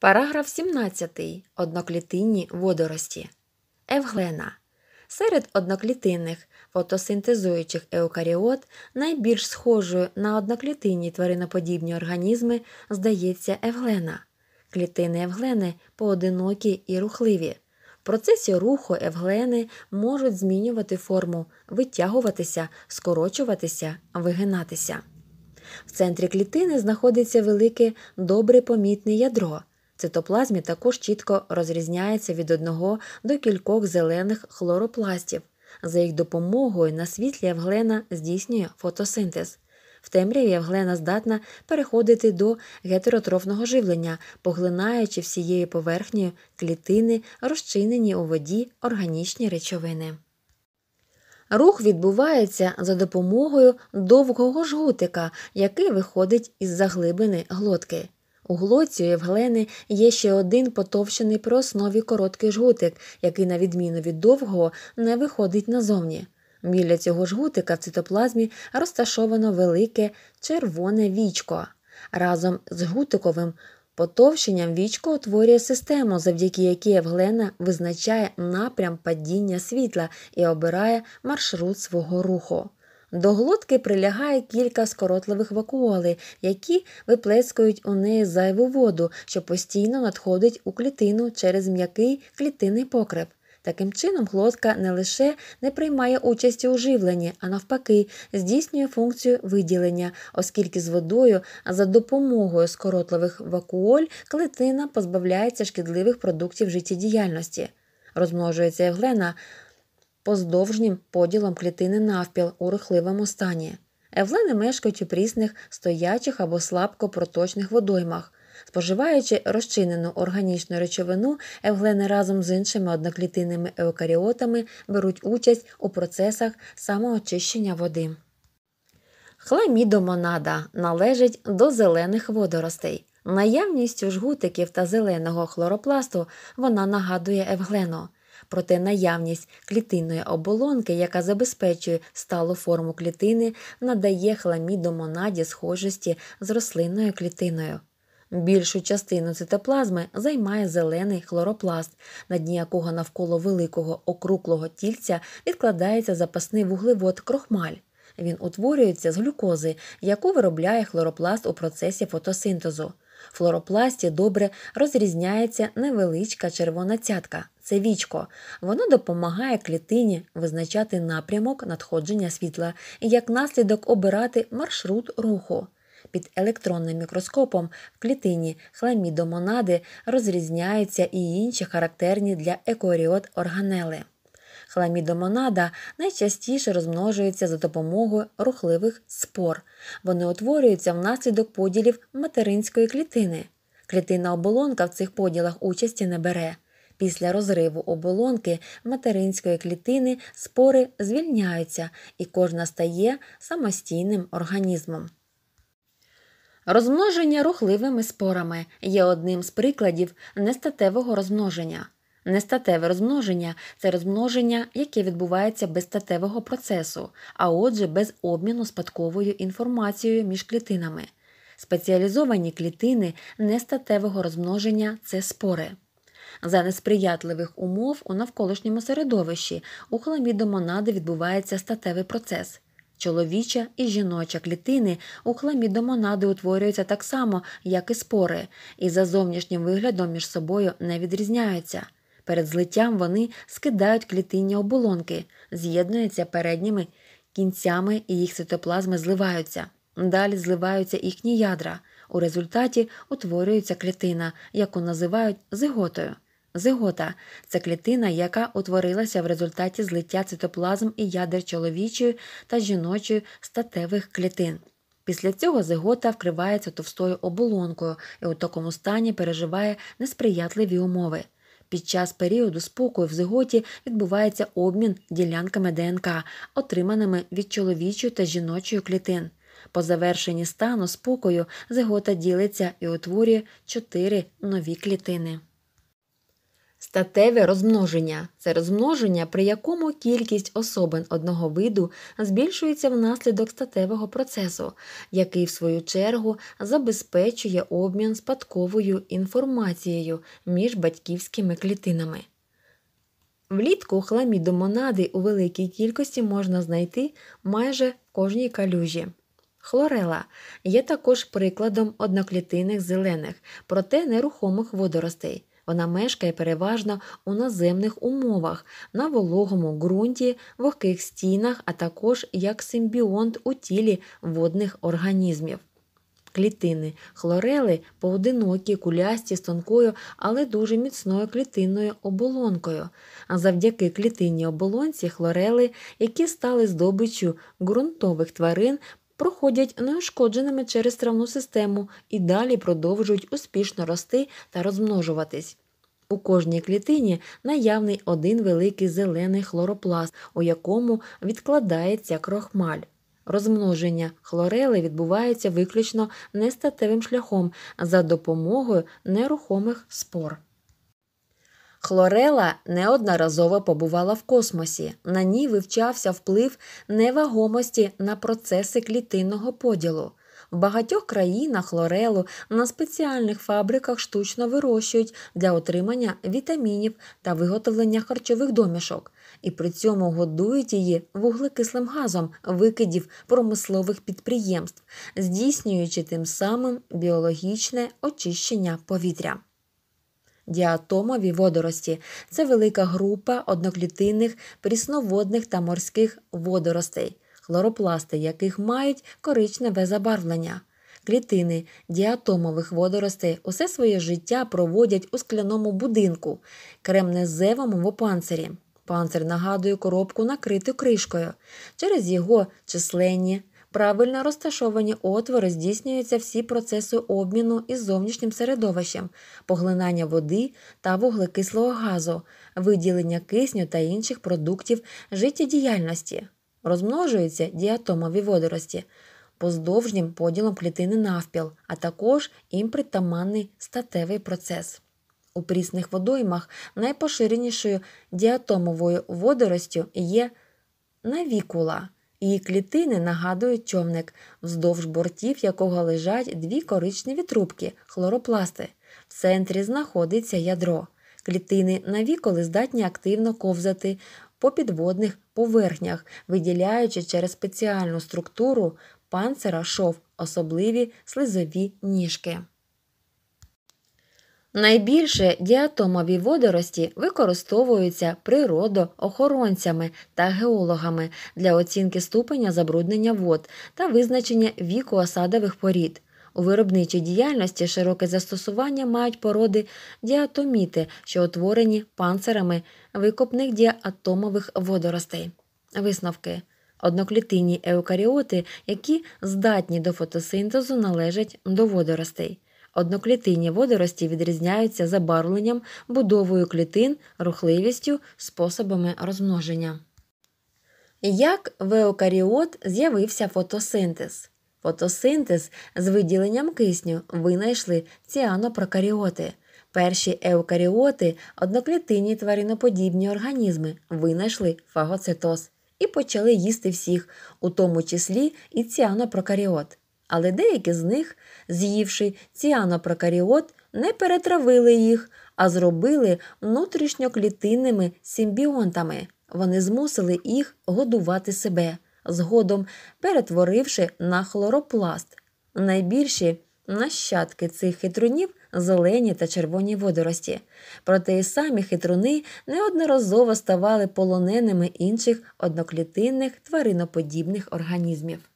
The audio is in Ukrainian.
Параграф 17. Одноклітинні водорості. Евглена. Серед одноклітинних фотосинтезуючих еукаріот найбільш схожою на одноклітинні твариноподібні організми здається евглена. Клітини евглени поодинокі і рухливі. В процесі руху евглени можуть змінювати форму, витягуватися, скорочуватися, вигинатися. В центрі клітини знаходиться велике добре помітне ядро цитоплазмі також чітко розрізняється від одного до кількох зелених хлоропластів. За їх допомогою на світлі Евглена здійснює фотосинтез. В темряві Евглена здатна переходити до гетеротрофного живлення, поглинаючи всією поверхнею клітини, розчинені у воді органічні речовини. Рух відбувається за допомогою довгого жгутика, який виходить із заглибини глотки. У глоці у Євгелени є ще один потовщений при основі короткий жгутик, який, на відміну від довгого, не виходить назовні. Біля цього жгутика в цитоплазмі розташовано велике червоне вічко. Разом з жгутиковим потовщенням вічко утворює систему, завдяки якій Євглена визначає напрям падіння світла і обирає маршрут свого руху. До глотки прилягає кілька скоротливих вакуоли, які виплескують у неї зайву воду, що постійно надходить у клітину через м'який клітинний покреп. Таким чином, глотка не лише не приймає участі у живленні, а навпаки, здійснює функцію виділення, оскільки з водою за допомогою скоротливих вакуоль клітина позбавляється шкідливих продуктів життєдіяльності. Розмножується Євглена – поздовжнім поділом клітини навпіл у рухливому стані. Евлени мешкають у прісних, стоячих або слабко проточних водоймах. Споживаючи розчинену органічну речовину, евглени разом з іншими одноклітинними еукаріотами беруть участь у процесах самоочищення води. Хламідомонада належить до зелених водоростей. Наявністю жгутиків та зеленого хлоропласту вона нагадує евглену проте наявність клітинної оболонки, яка забезпечує сталу форму клітини, надає хламідомонаді схожості з рослинною клітиною. Більшу частину цитоплазми займає зелений хлоропласт, на дні якого навколо великого округлого тільця відкладається запасний вуглевод крохмаль. Він утворюється з глюкози, яку виробляє хлоропласт у процесі фотосинтезу. В хлоропласті добре розрізняється невеличка червона цятка це вічко. Воно допомагає клітині визначати напрямок надходження світла і як наслідок обирати маршрут руху. Під електронним мікроскопом в клітині хламідомонади розрізняються і інші характерні для екоріот органели. Хламідомонада найчастіше розмножується за допомогою рухливих спор. Вони утворюються внаслідок поділів материнської клітини. Клітина оболонка в цих поділах участі не бере. Після розриву оболонки материнської клітини спори звільняються і кожна стає самостійним організмом. Розмноження рухливими спорами є одним з прикладів нестатевого розмноження. Нестатеве розмноження це розмноження, яке відбувається без статевого процесу, а отже, без обміну спадковою інформацією між клітинами. Спеціалізовані клітини нестатевого розмноження це спори. За несприятливих умов у навколишньому середовищі у хламіду монади відбувається статевий процес. Чоловіча і жіноча клітини у хламідомонади утворюються так само, як і спори, і за зовнішнім виглядом між собою не відрізняються. Перед злиттям вони скидають клітинні оболонки, з'єднуються передніми кінцями і їх цитоплазми зливаються. Далі зливаються їхні ядра. У результаті утворюється клітина, яку називають зиготою. Зигота це клітина, яка утворилася в результаті злиття цитоплазм і ядер чоловічої та жіночої статевих клітин. Після цього зигота вкривається товстою оболонкою і у такому стані переживає несприятливі умови. Під час періоду спокою в зиготі відбувається обмін ділянками ДНК, отриманими від чоловічої та жіночої клітин. По завершенні стану спокою зигота ділиться і утворює чотири нові клітини. Статеве розмноження це розмноження, при якому кількість особин одного виду збільшується внаслідок статевого процесу, який, в свою чергу, забезпечує обмін спадковою інформацією між батьківськими клітинами. Влітку хламідомонади у великій кількості можна знайти майже в кожній калюжі. Хлорела є також прикладом одноклітинних зелених, проте нерухомих водоростей. Вона мешкає переважно у наземних умовах, на вологому ґрунті, вогких стінах, а також як симбіонт у тілі водних організмів. Клітини хлорели поодинокі, кулясті з тонкою, але дуже міцною клітинною оболонкою. А завдяки клітинній оболонці хлорели, які стали здобиччю ґрунтових тварин, проходять неушкодженими через травну систему і далі продовжують успішно рости та розмножуватись. У кожній клітині наявний один великий зелений хлоропласт, у якому відкладається крохмаль. Розмноження хлорели відбувається виключно нестатевим шляхом за допомогою нерухомих спор. Хлорела неодноразово побувала в космосі, на ній вивчався вплив невагомості на процеси клітинного поділу. В багатьох країнах хлорелу на спеціальних фабриках штучно вирощують для отримання вітамінів та виготовлення харчових домішок, і при цьому годують її вуглекислим газом викидів промислових підприємств, здійснюючи тим самим біологічне очищення повітря діатомові водорості. Це велика група одноклітинних прісноводних та морських водоростей, хлоропласти, яких мають коричневе забарвлення. Клітини діатомових водоростей усе своє життя проводять у скляному будинку, кремнезевому в панцирі. Панцир нагадує коробку, накриту кришкою. Через його численні правильно розташовані отвори здійснюються всі процеси обміну із зовнішнім середовищем, поглинання води та вуглекислого газу, виділення кисню та інших продуктів життєдіяльності, розмножуються діатомові водорості поздовжнім поділом клітини навпіл, а також їм притаманний статевий процес. У прісних водоймах найпоширенішою діатомовою водоростю є навікула. Її клітини нагадують човник, вздовж бортів якого лежать дві коричневі трубки, хлоропласти. В центрі знаходиться ядро. Клітини навіколи здатні активно ковзати по підводних поверхнях, виділяючи через спеціальну структуру панцера шов особливі слизові ніжки. Найбільше діатомові водорості використовуються природоохоронцями та геологами для оцінки ступеня забруднення вод та визначення віку осадових порід. У виробничій діяльності широке застосування мають породи діатоміти, що утворені панцирами викопних діатомових водоростей. Висновки. Одноклітинні еукаріоти, які здатні до фотосинтезу, належать до водоростей. Одноклітинні водорості відрізняються забарвленням, будовою клітин, рухливістю, способами розмноження. Як в еукаріот з'явився фотосинтез? Фотосинтез з виділенням кисню винайшли ціанопрокаріоти. Перші еукаріоти, одноклітинні твариноподібні організми, винайшли фагоцитоз і почали їсти всіх, у тому числі і ціанопрокаріот але деякі з них, з'ївши ціанопрокаріот, не перетравили їх, а зробили внутрішньоклітинними симбіонтами. Вони змусили їх годувати себе, згодом перетворивши на хлоропласт. Найбільші нащадки цих хитрунів зелені та червоні водорості. Проте і самі хитруни неодноразово ставали полоненими інших одноклітинних твариноподібних організмів.